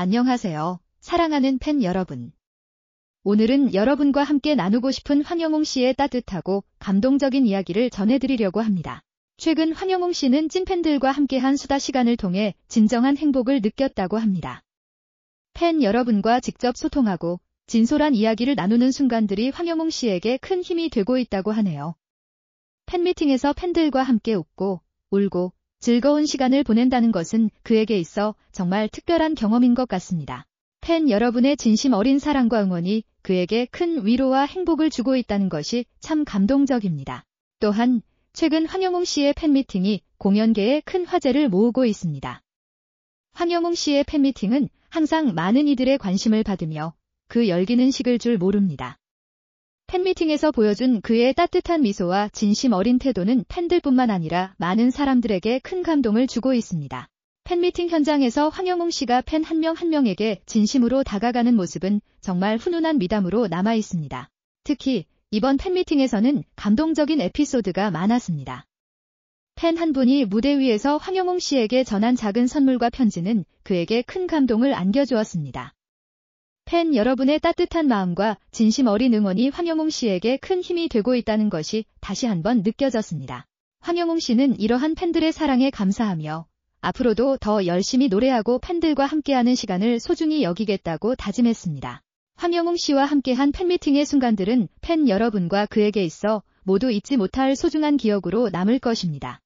안녕하세요. 사랑하는 팬 여러분. 오늘은 여러분과 함께 나누고 싶은 황영웅 씨의 따뜻하고 감동적인 이야기를 전해드리려고 합니다. 최근 황영웅 씨는 찐팬들과 함께한 수다 시간을 통해 진정한 행복을 느꼈다고 합니다. 팬 여러분과 직접 소통하고 진솔한 이야기를 나누는 순간들이 황영웅 씨에게 큰 힘이 되고 있다고 하네요. 팬미팅에서 팬들과 함께 웃고, 울고, 즐거운 시간을 보낸다는 것은 그에게 있어 정말 특별한 경험인 것 같습니다. 팬 여러분의 진심 어린 사랑과 응원이 그에게 큰 위로와 행복을 주고 있다는 것이 참 감동적입니다. 또한 최근 황영웅 씨의 팬미팅이 공연계에 큰 화제를 모으고 있습니다. 황영웅 씨의 팬미팅은 항상 많은 이들의 관심을 받으며 그 열기는 식을 줄 모릅니다. 팬미팅에서 보여준 그의 따뜻한 미소와 진심 어린 태도는 팬들뿐만 아니라 많은 사람들에게 큰 감동을 주고 있습니다. 팬미팅 현장에서 황영웅 씨가 팬 한 명한 한 명에게 진심으로 다가가는 모습은 정말 훈훈한 미담으로 남아 있습니다. 특히 이번 팬미팅에서는 감동적인 에피소드가 많았습니다. 팬 한 분이 무대 위에서 황영웅 씨에게 전한 작은 선물과 편지는 그에게 큰 감동을 안겨주었습니다. 팬 여러분의 따뜻한 마음과 진심 어린 응원이 황영웅 씨에게 큰 힘이 되고 있다는 것이 다시 한번 느껴졌습니다. 황영웅 씨는 이러한 팬들의 사랑에 감사하며 앞으로도 더 열심히 노래하고 팬들과 함께하는 시간을 소중히 여기겠다고 다짐했습니다. 황영웅 씨와 함께한 팬미팅의 순간들은 팬 여러분과 그에게 있어 모두 잊지 못할 소중한 기억으로 남을 것입니다.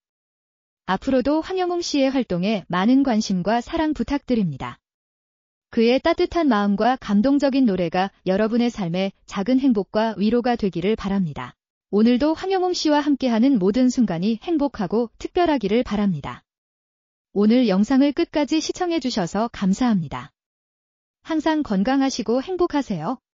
앞으로도 황영웅 씨의 활동에 많은 관심과 사랑 부탁드립니다. 그의 따뜻한 마음과 감동적인 노래가 여러분의 삶에 작은 행복과 위로가 되기를 바랍니다. 오늘도 황영웅 씨와 함께하는 모든 순간이 행복하고 특별하기를 바랍니다. 오늘 영상을 끝까지 시청해주셔서 감사합니다. 항상 건강하시고 행복하세요.